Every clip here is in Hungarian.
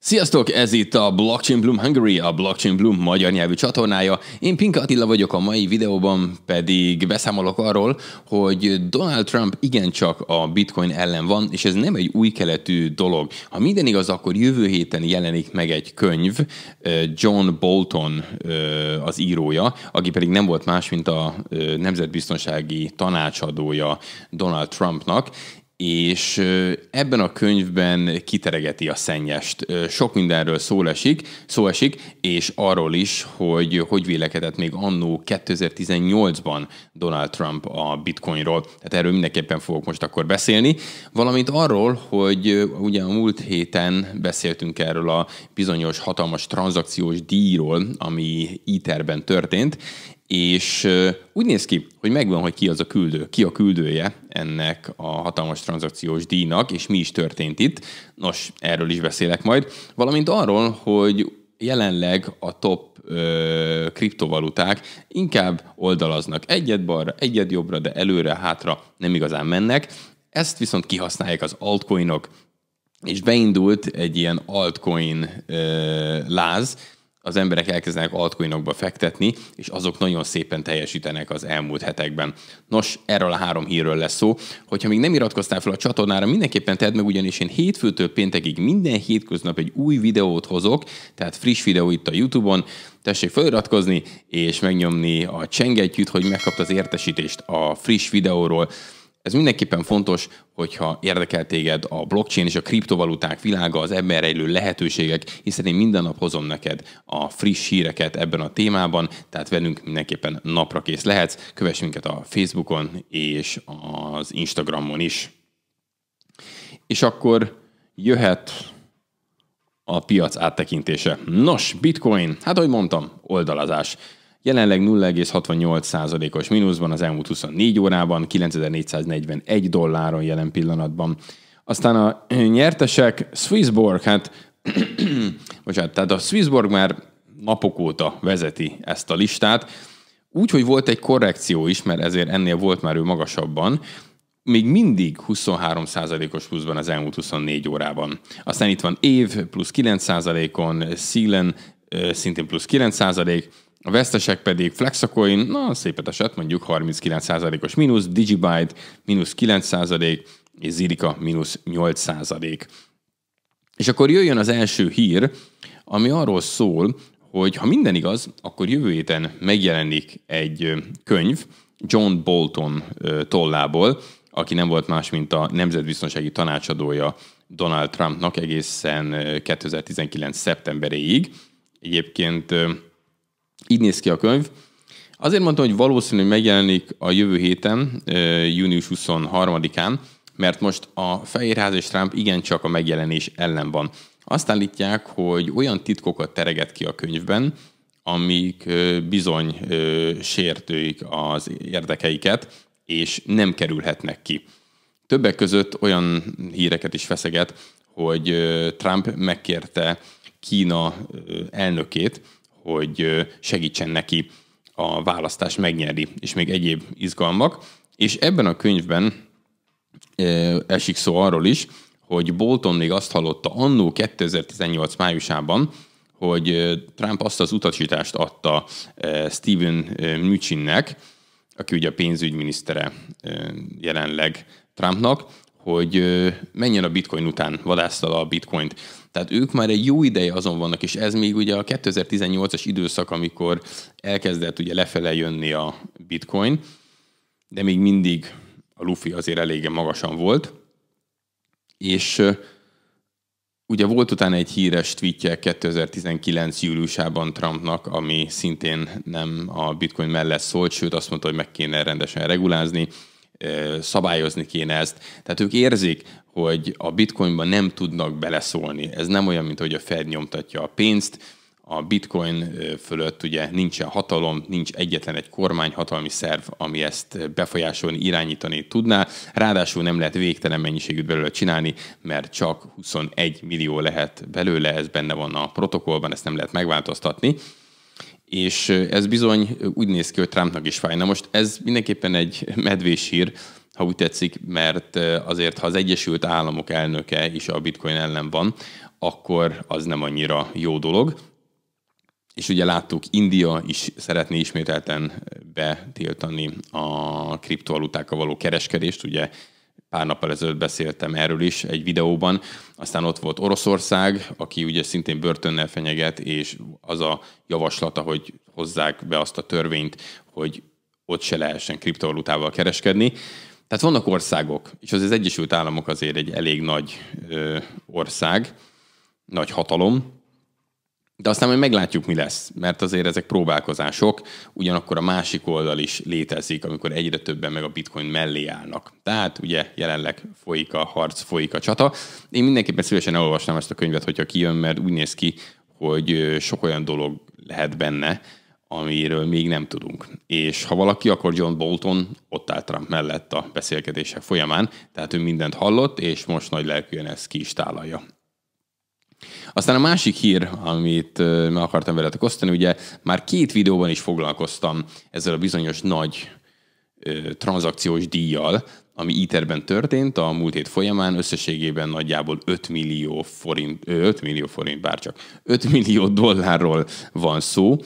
Sziasztok, ez itt a Blockchain Bloom Hungary, a Blockchain Bloom magyar nyelvű csatornája. Én Pinka Attila vagyok, a mai videóban pedig beszámolok arról, hogy Donald Trump igencsak a bitcoin ellen van, és ez nem egy új keletű dolog. Ha minden igaz, akkor jövő héten jelenik meg egy könyv, John Bolton az írója, aki pedig nem volt más, mint a nemzetbiztonsági tanácsadója Donald Trumpnak, és ebben a könyvben kiteregeti a szennyest. Sok mindenről szó esik, szó esik, és arról is, hogy hogy vélekedett még annó 2018-ban Donald Trump a bitcoinról. Tehát erről mindenképpen fogok most akkor beszélni. Valamint arról, hogy ugye a múlt héten beszéltünk erről a bizonyos hatalmas tranzakciós díjról, ami ITER-ben történt, és úgy néz ki, hogy megvan, hogy ki az a küldő, ki a küldője ennek a hatalmas tranzakciós díjnak, és mi is történt itt. Nos, erről is beszélek majd. Valamint arról, hogy jelenleg a top ö, kriptovaluták inkább oldalaznak egyet balra, egyet jobbra, de előre-hátra nem igazán mennek. Ezt viszont kihasználják az altcoinok, és beindult egy ilyen altcoin ö, láz, az emberek elkezdenek altcoinokba fektetni, és azok nagyon szépen teljesítenek az elmúlt hetekben. Nos, erről a három hírről lesz szó. Hogyha még nem iratkoztál fel a csatornára, mindenképpen tedd meg, ugyanis én hétfőtől péntekig minden hétköznap egy új videót hozok, tehát friss videó itt a YouTube-on, tessék feliratkozni és megnyomni a csengettyűt, hogy megkapd az értesítést a friss videóról ez mindenképpen fontos, hogyha érdekel téged a blockchain és a kriptovaluták világa, az ebben rejlő lehetőségek, hiszen én minden nap hozom neked a friss híreket ebben a témában, tehát velünk mindenképpen napra kész lehetsz. Kövess minket a Facebookon és az Instagramon is. És akkor jöhet a piac áttekintése. Nos, bitcoin, hát ahogy mondtam, oldalazás. Jelenleg 0,68%-os mínuszban az elmúlt 24 órában, 9441 dolláron jelen pillanatban. Aztán a nyertesek, Swissborg, hát, bocsánat, tehát a Swissborg már napok óta vezeti ezt a listát, úgy, hogy volt egy korrekció is, mert ezért ennél volt már ő magasabban, még mindig 23%-os pluszban az elmúlt 24 órában. Aztán itt van év plusz 9%-on, Szílen szintén plusz 9%, a vesztesek pedig Flexacoin, na szépet esett, mondjuk 39%-os mínusz, Digibyte mínusz 9% és Zirika mínusz 8%. És akkor jöjjön az első hír, ami arról szól, hogy ha minden igaz, akkor jövő héten megjelenik egy könyv John Bolton tollából, aki nem volt más, mint a nemzetbiztonsági tanácsadója Donald Trumpnak egészen 2019. szeptemberéig. Egyébként így néz ki a könyv. Azért mondtam, hogy valószínű, hogy megjelenik a jövő héten, június 23-án, mert most a Fehérház és Trump igencsak a megjelenés ellen van. Azt állítják, hogy olyan titkokat tereget ki a könyvben, amik bizony sértőik az érdekeiket, és nem kerülhetnek ki. Többek között olyan híreket is feszeget, hogy Trump megkérte Kína elnökét, hogy segítsen neki a választás megnyerni, és még egyéb izgalmak. És ebben a könyvben esik szó arról is, hogy Bolton még azt hallotta annó 2018 májusában, hogy Trump azt az utasítást adta Steven Mnuchinnek, aki ugye a pénzügyminisztere jelenleg Trumpnak, hogy menjen a bitcoin után, vadásztal a bitcoint. Tehát ők már egy jó ideje azon vannak, és ez még ugye a 2018-as időszak, amikor elkezdett ugye lefele jönni a bitcoin, de még mindig a lufi azért eléggé magasan volt. És ugye volt utána egy híres tweetje 2019 júliusában Trumpnak, ami szintén nem a bitcoin mellett szólt, sőt azt mondta, hogy meg kéne rendesen regulázni, szabályozni kéne ezt. Tehát ők érzik, hogy a bitcoinban nem tudnak beleszólni. Ez nem olyan, mint hogy a Fed nyomtatja a pénzt, a bitcoin fölött ugye nincsen hatalom, nincs egyetlen egy kormány hatalmi szerv, ami ezt befolyásolni, irányítani tudná. Ráadásul nem lehet végtelen mennyiségűt belőle csinálni, mert csak 21 millió lehet belőle, ez benne van a protokollban, ezt nem lehet megváltoztatni és ez bizony úgy néz ki, hogy Trumpnak is fájna. Most ez mindenképpen egy medvés hír, ha úgy tetszik, mert azért, ha az Egyesült Államok elnöke is a bitcoin ellen van, akkor az nem annyira jó dolog. És ugye láttuk, India is szeretné ismételten betiltani a kriptovalutákkal való kereskedést, ugye pár nappal ezelőtt beszéltem erről is egy videóban, aztán ott volt Oroszország, aki ugye szintén börtönnel fenyeget, és az a javaslata, hogy hozzák be azt a törvényt, hogy ott se lehessen kriptovalutával kereskedni. Tehát vannak országok, és az, az Egyesült Államok azért egy elég nagy ö, ország, nagy hatalom, de aztán majd meglátjuk, mi lesz, mert azért ezek próbálkozások, ugyanakkor a másik oldal is létezik, amikor egyre többen meg a bitcoin mellé állnak. Tehát ugye jelenleg folyik a harc, folyik a csata. Én mindenképpen szívesen elolvasnám ezt a könyvet, hogyha kijön, mert úgy néz ki, hogy sok olyan dolog lehet benne, amiről még nem tudunk. És ha valaki, akkor John Bolton ott állt Trump mellett a beszélgetések folyamán, tehát ő mindent hallott, és most nagy lelkűen ezt ki is tálalja. Aztán a másik hír, amit meg akartam veletek osztani, ugye már két videóban is foglalkoztam ezzel a bizonyos nagy ö, tranzakciós díjjal, ami iter történt a múlt hét folyamán, összességében nagyjából 5 millió forint, 5 millió forint bárcsak, 5 millió dollárról van szó,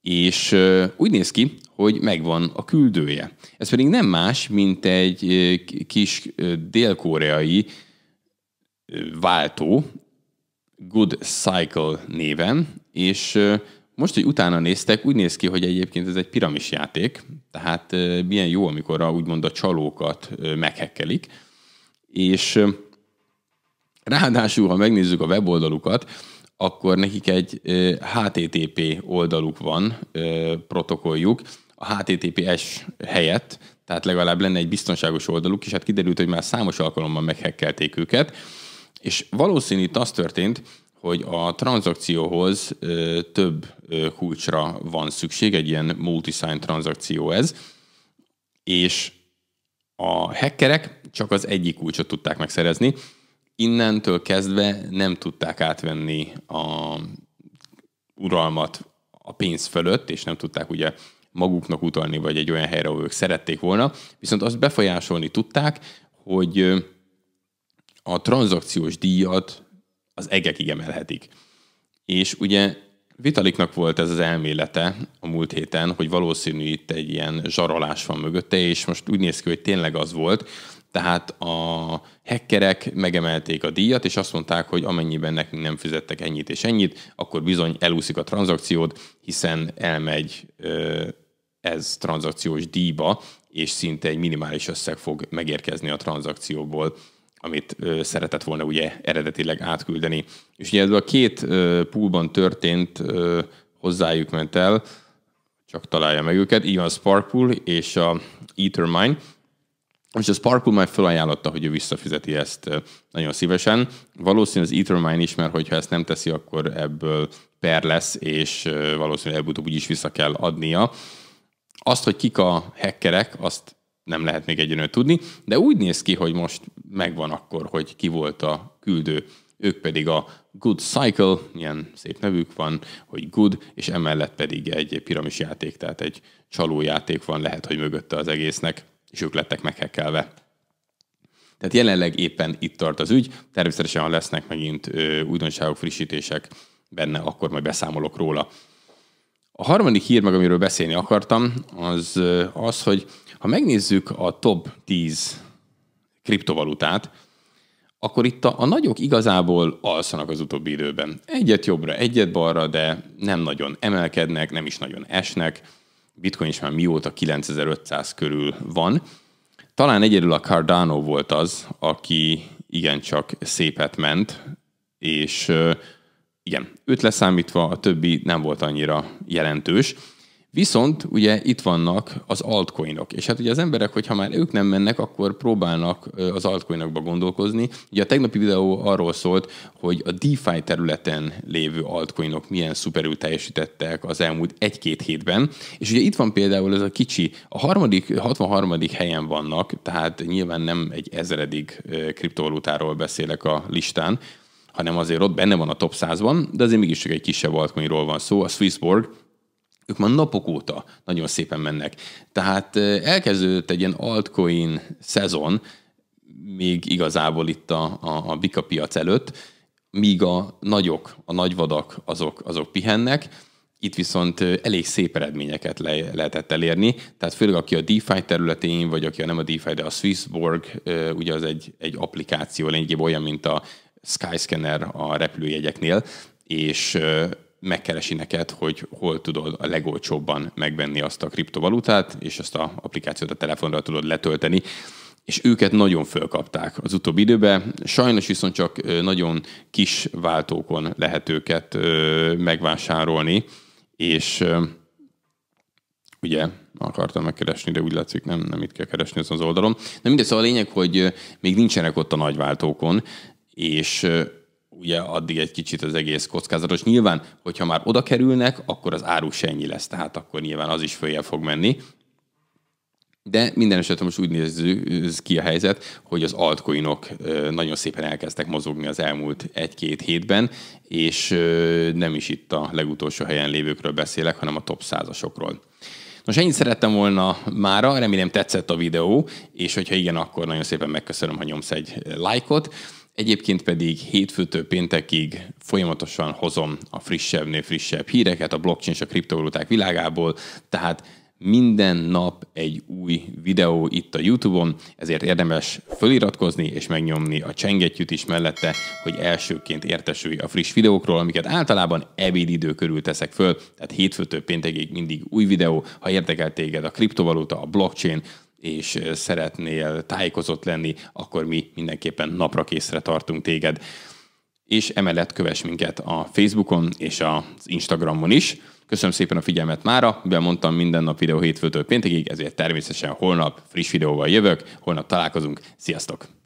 és úgy néz ki, hogy megvan a küldője. Ez pedig nem más, mint egy kis dél-koreai váltó, Good Cycle néven, és most, hogy utána néztek, úgy néz ki, hogy egyébként ez egy piramis játék, tehát milyen jó, amikor a, úgymond a csalókat meghekkelik, és ráadásul, ha megnézzük a weboldalukat, akkor nekik egy HTTP oldaluk van, protokolljuk, a HTTPS helyett, tehát legalább lenne egy biztonságos oldaluk, és hát kiderült, hogy már számos alkalommal meghekkelték őket, és valószínű itt az történt, hogy a tranzakcióhoz ö, több ö, kulcsra van szükség, egy ilyen multisign tranzakció ez, és a hackerek csak az egyik kulcsot tudták megszerezni, innentől kezdve nem tudták átvenni a uralmat a pénz fölött, és nem tudták ugye maguknak utalni, vagy egy olyan helyre, ahol ők szerették volna, viszont azt befolyásolni tudták, hogy a tranzakciós díjat az egekig emelhetik. És ugye Vitaliknak volt ez az elmélete a múlt héten, hogy valószínű itt egy ilyen zsarolás van mögötte, és most úgy néz ki, hogy tényleg az volt. Tehát a hackerek megemelték a díjat, és azt mondták, hogy amennyiben nekünk nem fizettek ennyit és ennyit, akkor bizony elúszik a tranzakciót, hiszen elmegy ez tranzakciós díjba, és szinte egy minimális összeg fog megérkezni a tranzakcióból amit szeretett volna ugye eredetileg átküldeni. És ugye ez a két poolban történt hozzájuk ment el, csak találja meg őket, így van a Sparkpool és a Ethermine, és a SparkPool már felajánlotta, hogy ő visszafizeti ezt nagyon szívesen. Valószínűleg az Ethermine is, mert hogyha ezt nem teszi, akkor ebből per lesz, és valószínűleg előbb-utóbb úgyis vissza kell adnia. Azt, hogy kik a hackerek, azt nem lehet még egyenlően tudni, de úgy néz ki, hogy most megvan akkor, hogy ki volt a küldő. Ők pedig a Good Cycle, ilyen szép nevük van, hogy Good, és emellett pedig egy piramis játék, tehát egy csalójáték van, lehet, hogy mögötte az egésznek, és ők lettek meghekkelve. Tehát jelenleg éppen itt tart az ügy, természetesen, ha lesznek megint ö, újdonságok, frissítések benne, akkor majd beszámolok róla. A harmadik hír, meg amiről beszélni akartam, az az, hogy ha megnézzük a top 10 kriptovalutát, akkor itt a, a nagyok igazából alszanak az utóbbi időben. Egyet jobbra, egyet balra, de nem nagyon emelkednek, nem is nagyon esnek. Bitcoin is már mióta 9500 körül van. Talán egyedül a Cardano volt az, aki igencsak szépet ment, és igen, őt leszámítva a többi nem volt annyira jelentős. Viszont ugye itt vannak az altcoinok, és hát ugye az emberek, hogyha már ők nem mennek, akkor próbálnak az altcoinokba gondolkozni. Ugye a tegnapi videó arról szólt, hogy a DeFi területen lévő altcoinok milyen szuperül teljesítettek az elmúlt egy-két hétben, és ugye itt van például ez a kicsi, a harmadik, 63. helyen vannak, tehát nyilván nem egy ezredik kriptovalutáról beszélek a listán, hanem azért ott benne van a top 100-ban, de azért csak egy kisebb altcoinról van szó, a Swissborg, ők már napok óta nagyon szépen mennek. Tehát elkezdődött egy ilyen altcoin szezon, még igazából itt a, a, a bika piac előtt, míg a nagyok, a nagyvadak azok, azok pihennek, itt viszont elég szép eredményeket le, lehetett elérni, tehát főleg aki a DeFi területén, vagy aki a nem a DeFi, de a Swissborg, ugye az egy, egy applikáció, lényegében olyan, mint a Skyscanner a repülőjegyeknél, és megkeresi neked, hogy hol tudod a legolcsóbban megvenni azt a kriptovalutát, és azt a applikációt a telefonra tudod letölteni és őket nagyon fölkapták az utóbbi időben. Sajnos viszont csak nagyon kis váltókon lehet őket megvásárolni, és ugye akartam megkeresni, de úgy látszik nem, nem itt kell keresni azon az oldalon. De mindez szóval a lényeg, hogy még nincsenek ott a nagyváltókon, és ugye addig egy kicsit az egész kockázatos. Nyilván, hogyha már oda kerülnek, akkor az áru se ennyi lesz, tehát akkor nyilván az is följel fog menni. De minden esetben most úgy néz ki a helyzet, hogy az altcoinok nagyon szépen elkezdtek mozogni az elmúlt egy-két hétben, és nem is itt a legutolsó helyen lévőkről beszélek, hanem a top százasokról. Nos, ennyit szerettem volna mára, remélem tetszett a videó, és hogyha igen, akkor nagyon szépen megköszönöm, ha nyomsz egy lájkot. Like Egyébként pedig hétfőtől péntekig folyamatosan hozom a frissebbnél frissebb híreket a blockchain és a kriptovaluták világából, tehát minden nap egy új videó itt a YouTube-on, ezért érdemes feliratkozni és megnyomni a csengettyűt is mellette, hogy elsőként értesülj a friss videókról, amiket általában ebédidő körül teszek föl, tehát hétfőtől péntekig mindig új videó, ha érdekel téged a kriptovaluta, a blockchain, és szeretnél tájékozott lenni, akkor mi mindenképpen napra készre tartunk téged. És emellett kövess minket a Facebookon és az Instagramon is. Köszönöm szépen a figyelmet mára, mivel mondtam minden nap videó hétfőtől péntekig, ezért természetesen holnap friss videóval jövök, holnap találkozunk, sziasztok!